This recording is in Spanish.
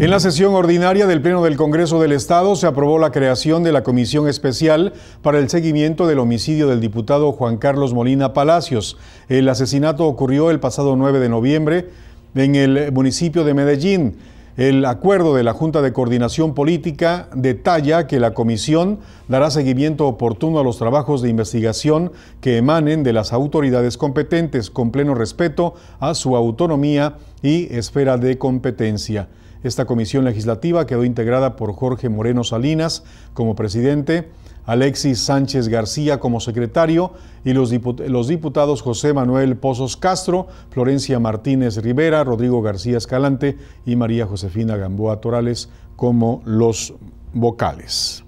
En la sesión ordinaria del Pleno del Congreso del Estado se aprobó la creación de la Comisión Especial para el Seguimiento del Homicidio del diputado Juan Carlos Molina Palacios. El asesinato ocurrió el pasado 9 de noviembre en el municipio de Medellín. El acuerdo de la Junta de Coordinación Política detalla que la Comisión dará seguimiento oportuno a los trabajos de investigación que emanen de las autoridades competentes con pleno respeto a su autonomía y esfera de competencia. Esta comisión legislativa quedó integrada por Jorge Moreno Salinas como presidente, Alexis Sánchez García como secretario y los, diputados José Manuel Pozos Castro, Florencia Martínez Rivera, Rodrigo García Escalante y María Josefina Gamboa Torales como los vocales.